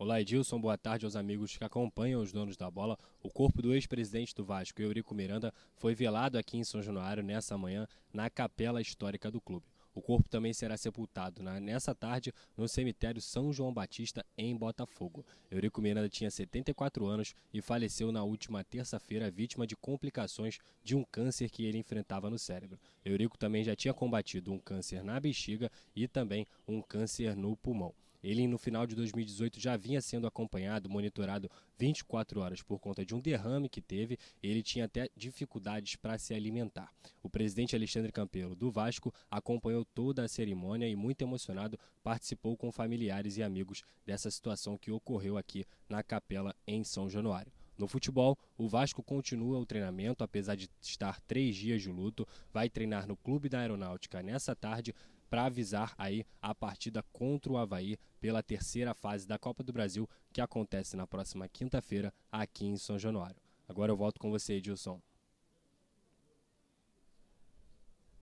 Olá Edilson, boa tarde aos amigos que acompanham os donos da bola. O corpo do ex-presidente do Vasco, Eurico Miranda, foi velado aqui em São Januário nessa manhã na capela histórica do clube. O corpo também será sepultado na, nessa tarde no cemitério São João Batista, em Botafogo. Eurico Miranda tinha 74 anos e faleceu na última terça-feira, vítima de complicações de um câncer que ele enfrentava no cérebro. Eurico também já tinha combatido um câncer na bexiga e também um câncer no pulmão. Ele, no final de 2018, já vinha sendo acompanhado, monitorado 24 horas por conta de um derrame que teve. Ele tinha até dificuldades para se alimentar. O presidente Alexandre Campelo, do Vasco, acompanhou toda a cerimônia e, muito emocionado, participou com familiares e amigos dessa situação que ocorreu aqui na capela em São Januário. No futebol, o Vasco continua o treinamento, apesar de estar três dias de luto. Vai treinar no Clube da Aeronáutica nessa tarde, para avisar aí a partida contra o Havaí pela terceira fase da Copa do Brasil, que acontece na próxima quinta-feira aqui em São Januário. Agora eu volto com você, Edilson.